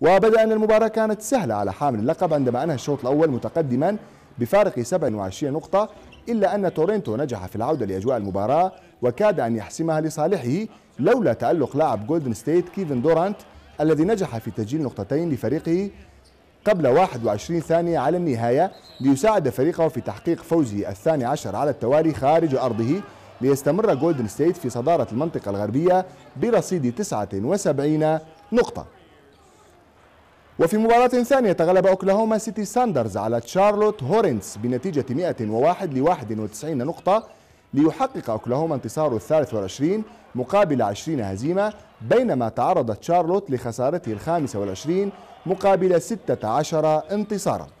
وبدأ أن المباراة كانت سهلة على حامل اللقب عندما أنهى الشوط الأول متقدما بفارق 27 نقطة إلا أن تورنتو نجح في العودة لأجواء المباراة وكاد أن يحسمها لصالحه لولا تألق لاعب جولدن ستيت كيفن دورانت الذي نجح في تسجيل نقطتين لفريقه قبل 21 ثانية على النهاية ليساعد فريقه في تحقيق فوزه الثاني عشر على التوالي خارج أرضه ليستمر جولدن ستيت في صدارة المنطقة الغربية برصيد 79 نقطة وفي مباراة ثانية تغلب أوكلاهوما سيتي ساندرز على تشارلوت هورنس بنتيجة 101 ل 91 نقطة ليحقق أوكلاهوما انتصاره الثالث والعشرين مقابل 20 هزيمة بينما تعرضت شارلوت لخسارته الخامسة والعشرين مقابل 16 انتصاراً